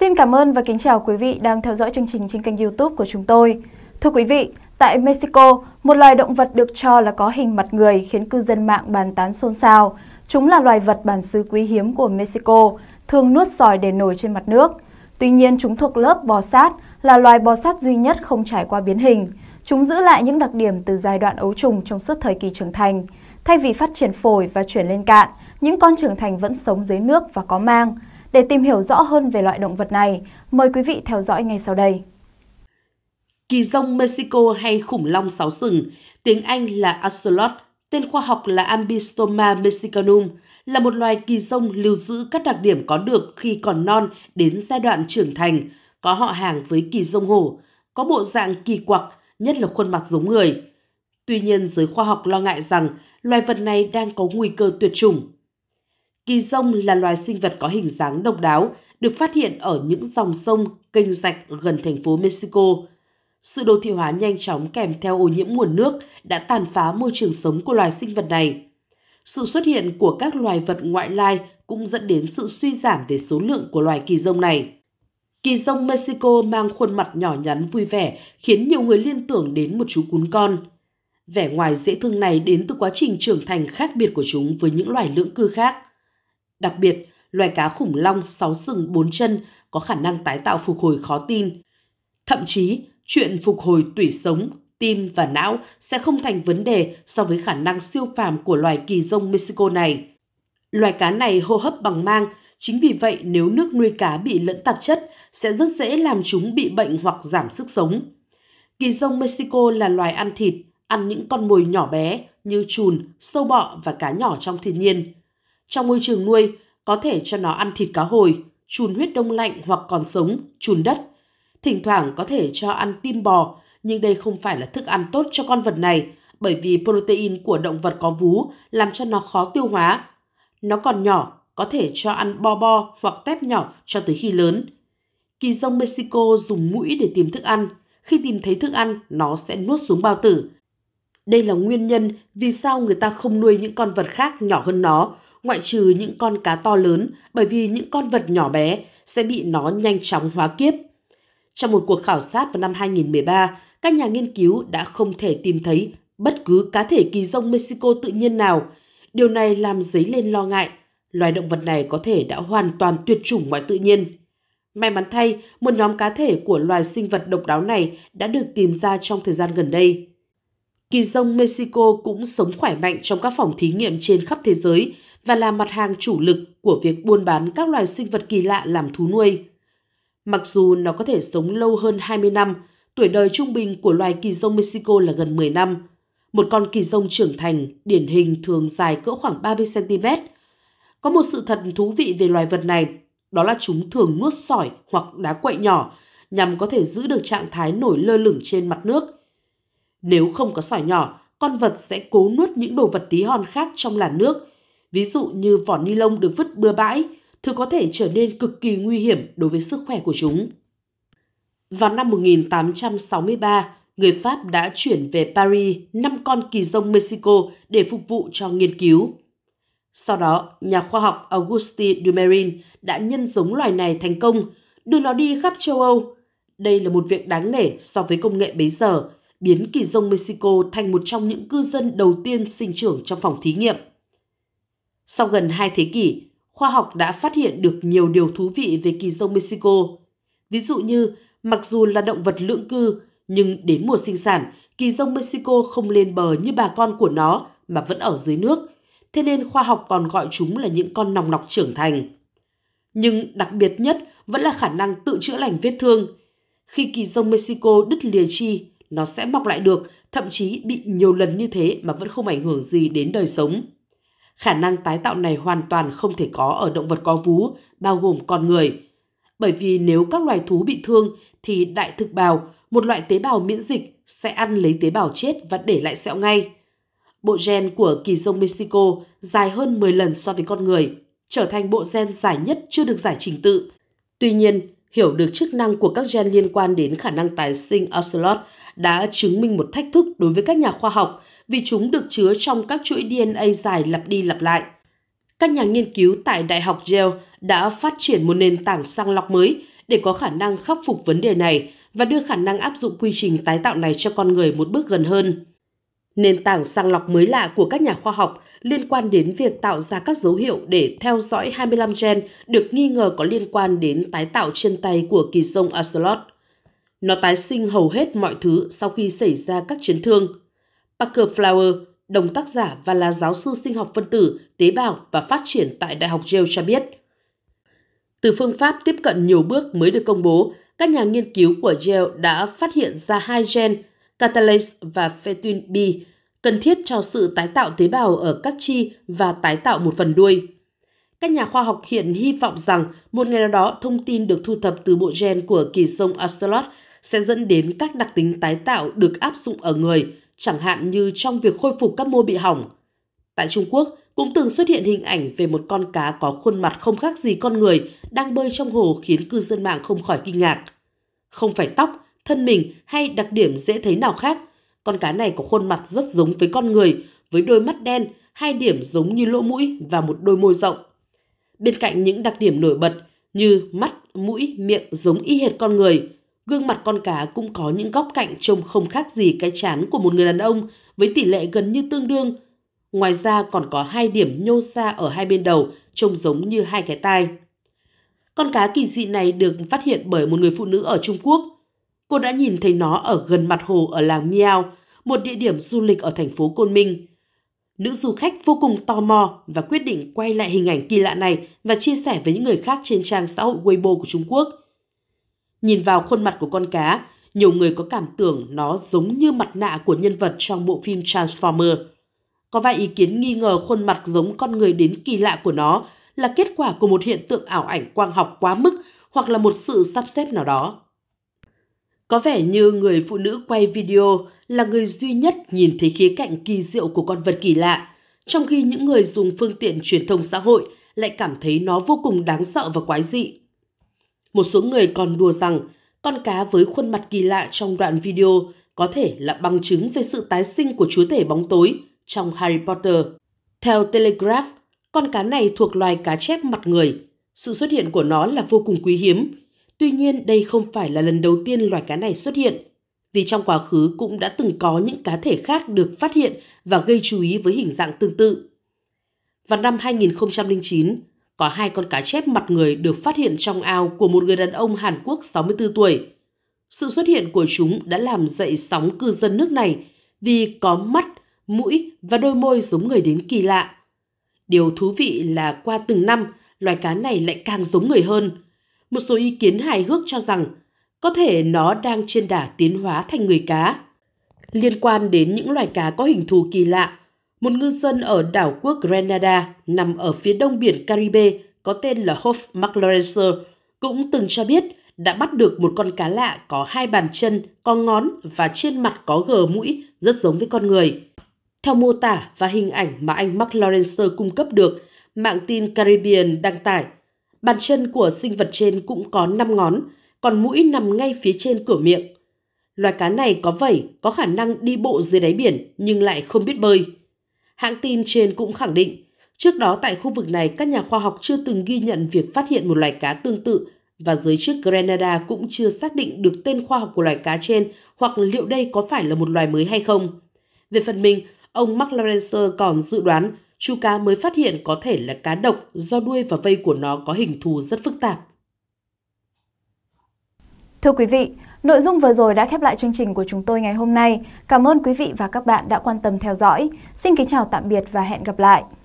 Xin cảm ơn và kính chào quý vị đang theo dõi chương trình trên kênh youtube của chúng tôi. Thưa quý vị, tại Mexico, một loài động vật được cho là có hình mặt người khiến cư dân mạng bàn tán xôn xao. Chúng là loài vật bản xứ quý hiếm của Mexico, thường nuốt sỏi để nổi trên mặt nước. Tuy nhiên, chúng thuộc lớp bò sát, là loài bò sát duy nhất không trải qua biến hình. Chúng giữ lại những đặc điểm từ giai đoạn ấu trùng trong suốt thời kỳ trưởng thành. Thay vì phát triển phổi và chuyển lên cạn, những con trưởng thành vẫn sống dưới nước và có mang – để tìm hiểu rõ hơn về loại động vật này, mời quý vị theo dõi ngay sau đây. Kỳ rông Mexico hay khủng long sáu sừng, tiếng Anh là Axolot, tên khoa học là ambystoma mexicanum, là một loài kỳ rông lưu giữ các đặc điểm có được khi còn non đến giai đoạn trưởng thành, có họ hàng với kỳ rông hổ, có bộ dạng kỳ quặc, nhất là khuôn mặt giống người. Tuy nhiên, giới khoa học lo ngại rằng loài vật này đang có nguy cơ tuyệt chủng. Kỳ rông là loài sinh vật có hình dáng độc đáo, được phát hiện ở những dòng sông, kênh rạch gần thành phố Mexico. Sự đô thị hóa nhanh chóng kèm theo ô nhiễm nguồn nước đã tàn phá môi trường sống của loài sinh vật này. Sự xuất hiện của các loài vật ngoại lai cũng dẫn đến sự suy giảm về số lượng của loài kỳ rông này. Kỳ rông Mexico mang khuôn mặt nhỏ nhắn vui vẻ khiến nhiều người liên tưởng đến một chú cún con. Vẻ ngoài dễ thương này đến từ quá trình trưởng thành khác biệt của chúng với những loài lưỡng cư khác – Đặc biệt, loài cá khủng long sáu sừng bốn chân có khả năng tái tạo phục hồi khó tin. Thậm chí, chuyện phục hồi tủy sống, tim và não sẽ không thành vấn đề so với khả năng siêu phàm của loài kỳ rông Mexico này. Loài cá này hô hấp bằng mang, chính vì vậy nếu nước nuôi cá bị lẫn tạp chất sẽ rất dễ làm chúng bị bệnh hoặc giảm sức sống. Kỳ rông Mexico là loài ăn thịt, ăn những con mồi nhỏ bé như chùn, sâu bọ và cá nhỏ trong thiên nhiên. Trong môi trường nuôi, có thể cho nó ăn thịt cá hồi, chùn huyết đông lạnh hoặc còn sống, chùn đất. Thỉnh thoảng có thể cho ăn tim bò, nhưng đây không phải là thức ăn tốt cho con vật này bởi vì protein của động vật có vú làm cho nó khó tiêu hóa. Nó còn nhỏ, có thể cho ăn bo bo hoặc tép nhỏ cho tới khi lớn. Kỳ rông Mexico dùng mũi để tìm thức ăn. Khi tìm thấy thức ăn, nó sẽ nuốt xuống bao tử. Đây là nguyên nhân vì sao người ta không nuôi những con vật khác nhỏ hơn nó, ngoại trừ những con cá to lớn bởi vì những con vật nhỏ bé sẽ bị nó nhanh chóng hóa kiếp. Trong một cuộc khảo sát vào năm 2013, các nhà nghiên cứu đã không thể tìm thấy bất cứ cá thể kỳ rông Mexico tự nhiên nào. Điều này làm dấy lên lo ngại, loài động vật này có thể đã hoàn toàn tuyệt chủng ngoài tự nhiên. May mắn thay, một nhóm cá thể của loài sinh vật độc đáo này đã được tìm ra trong thời gian gần đây. Kỳ rông Mexico cũng sống khỏe mạnh trong các phòng thí nghiệm trên khắp thế giới và là mặt hàng chủ lực của việc buôn bán các loài sinh vật kỳ lạ làm thú nuôi. Mặc dù nó có thể sống lâu hơn 20 năm, tuổi đời trung bình của loài kỳ rông Mexico là gần 10 năm. Một con kỳ rông trưởng thành, điển hình thường dài cỡ khoảng 30cm. Có một sự thật thú vị về loài vật này, đó là chúng thường nuốt sỏi hoặc đá quậy nhỏ nhằm có thể giữ được trạng thái nổi lơ lửng trên mặt nước. Nếu không có sỏi nhỏ, con vật sẽ cố nuốt những đồ vật tí hon khác trong làn nước – ví dụ như vỏ ni lông được vứt bừa bãi, thường có thể trở nên cực kỳ nguy hiểm đối với sức khỏe của chúng. Vào năm 1863, người Pháp đã chuyển về Paris 5 con kỳ rông Mexico để phục vụ cho nghiên cứu. Sau đó, nhà khoa học Auguste Dumerin đã nhân giống loài này thành công, đưa nó đi khắp châu Âu. Đây là một việc đáng nể so với công nghệ bấy giờ, biến kỳ rông Mexico thành một trong những cư dân đầu tiên sinh trưởng trong phòng thí nghiệm. Sau gần hai thế kỷ, khoa học đã phát hiện được nhiều điều thú vị về kỳ rông Mexico. Ví dụ như, mặc dù là động vật lưỡng cư, nhưng đến mùa sinh sản, kỳ rông Mexico không lên bờ như bà con của nó mà vẫn ở dưới nước. Thế nên khoa học còn gọi chúng là những con nòng nọc trưởng thành. Nhưng đặc biệt nhất vẫn là khả năng tự chữa lành vết thương. Khi kỳ rông Mexico đứt lìa chi, nó sẽ mọc lại được, thậm chí bị nhiều lần như thế mà vẫn không ảnh hưởng gì đến đời sống. Khả năng tái tạo này hoàn toàn không thể có ở động vật có vú, bao gồm con người. Bởi vì nếu các loài thú bị thương thì đại thực bào, một loại tế bào miễn dịch sẽ ăn lấy tế bào chết và để lại sẹo ngay. Bộ gen của kỳ rông Mexico dài hơn 10 lần so với con người, trở thành bộ gen dài nhất chưa được giải trình tự. Tuy nhiên, hiểu được chức năng của các gen liên quan đến khả năng tái sinh ocelot đã chứng minh một thách thức đối với các nhà khoa học vì chúng được chứa trong các chuỗi DNA dài lặp đi lặp lại. Các nhà nghiên cứu tại Đại học Yale đã phát triển một nền tảng sang lọc mới để có khả năng khắc phục vấn đề này và đưa khả năng áp dụng quy trình tái tạo này cho con người một bước gần hơn. Nền tảng sàng lọc mới lạ của các nhà khoa học liên quan đến việc tạo ra các dấu hiệu để theo dõi 25 gen được nghi ngờ có liên quan đến tái tạo trên tay của kỳ rông Ocelot. Nó tái sinh hầu hết mọi thứ sau khi xảy ra các chấn thương. Parker Flower, đồng tác giả và là giáo sư sinh học phân tử, tế bào và phát triển tại Đại học Yale cho biết. Từ phương pháp tiếp cận nhiều bước mới được công bố, các nhà nghiên cứu của Yale đã phát hiện ra hai gen catalase và fetuin B cần thiết cho sự tái tạo tế bào ở các chi và tái tạo một phần đuôi. Các nhà khoa học hiện hy vọng rằng một ngày nào đó thông tin được thu thập từ bộ gen của kỳ sông Astellot sẽ dẫn đến các đặc tính tái tạo được áp dụng ở người, chẳng hạn như trong việc khôi phục các mô bị hỏng. Tại Trung Quốc, cũng từng xuất hiện hình ảnh về một con cá có khuôn mặt không khác gì con người đang bơi trong hồ khiến cư dân mạng không khỏi kinh ngạc. Không phải tóc, thân mình hay đặc điểm dễ thấy nào khác, con cá này có khuôn mặt rất giống với con người, với đôi mắt đen, hai điểm giống như lỗ mũi và một đôi môi rộng. Bên cạnh những đặc điểm nổi bật như mắt, mũi, miệng giống y hệt con người, Gương mặt con cá cũng có những góc cạnh trông không khác gì cái chán của một người đàn ông với tỷ lệ gần như tương đương. Ngoài ra còn có hai điểm nhô ra ở hai bên đầu trông giống như hai cái tai. Con cá kỳ dị này được phát hiện bởi một người phụ nữ ở Trung Quốc. Cô đã nhìn thấy nó ở gần mặt hồ ở làng Miao, một địa điểm du lịch ở thành phố Côn Minh. Nữ du khách vô cùng tò mò và quyết định quay lại hình ảnh kỳ lạ này và chia sẻ với những người khác trên trang xã hội Weibo của Trung Quốc. Nhìn vào khuôn mặt của con cá, nhiều người có cảm tưởng nó giống như mặt nạ của nhân vật trong bộ phim Transformer. Có vài ý kiến nghi ngờ khuôn mặt giống con người đến kỳ lạ của nó là kết quả của một hiện tượng ảo ảnh quang học quá mức hoặc là một sự sắp xếp nào đó. Có vẻ như người phụ nữ quay video là người duy nhất nhìn thấy khía cạnh kỳ diệu của con vật kỳ lạ, trong khi những người dùng phương tiện truyền thông xã hội lại cảm thấy nó vô cùng đáng sợ và quái dị. Một số người còn đùa rằng con cá với khuôn mặt kỳ lạ trong đoạn video có thể là bằng chứng về sự tái sinh của chúa thể bóng tối trong Harry Potter. Theo Telegraph, con cá này thuộc loài cá chép mặt người. Sự xuất hiện của nó là vô cùng quý hiếm. Tuy nhiên, đây không phải là lần đầu tiên loài cá này xuất hiện, vì trong quá khứ cũng đã từng có những cá thể khác được phát hiện và gây chú ý với hình dạng tương tự. Vào năm 2009, có hai con cá chép mặt người được phát hiện trong ao của một người đàn ông Hàn Quốc 64 tuổi. Sự xuất hiện của chúng đã làm dậy sóng cư dân nước này vì có mắt, mũi và đôi môi giống người đến kỳ lạ. Điều thú vị là qua từng năm, loài cá này lại càng giống người hơn. Một số ý kiến hài hước cho rằng có thể nó đang trên đà tiến hóa thành người cá. Liên quan đến những loài cá có hình thù kỳ lạ, một ngư dân ở đảo quốc Grenada nằm ở phía đông biển Caribe có tên là Hof McLaurencer cũng từng cho biết đã bắt được một con cá lạ có hai bàn chân, có ngón và trên mặt có gờ mũi rất giống với con người. Theo mô tả và hình ảnh mà anh McLaurencer cung cấp được, mạng tin Caribbean đăng tải, bàn chân của sinh vật trên cũng có 5 ngón, còn mũi nằm ngay phía trên cửa miệng. Loài cá này có vẩy, có khả năng đi bộ dưới đáy biển nhưng lại không biết bơi. Hãng tin trên cũng khẳng định, trước đó tại khu vực này các nhà khoa học chưa từng ghi nhận việc phát hiện một loài cá tương tự và giới chức Grenada cũng chưa xác định được tên khoa học của loài cá trên hoặc liệu đây có phải là một loài mới hay không. Về phần mình, ông Mark Lawrence còn dự đoán chú cá mới phát hiện có thể là cá độc do đuôi và vây của nó có hình thù rất phức tạp. Thưa quý vị, Nội dung vừa rồi đã khép lại chương trình của chúng tôi ngày hôm nay. Cảm ơn quý vị và các bạn đã quan tâm theo dõi. Xin kính chào tạm biệt và hẹn gặp lại.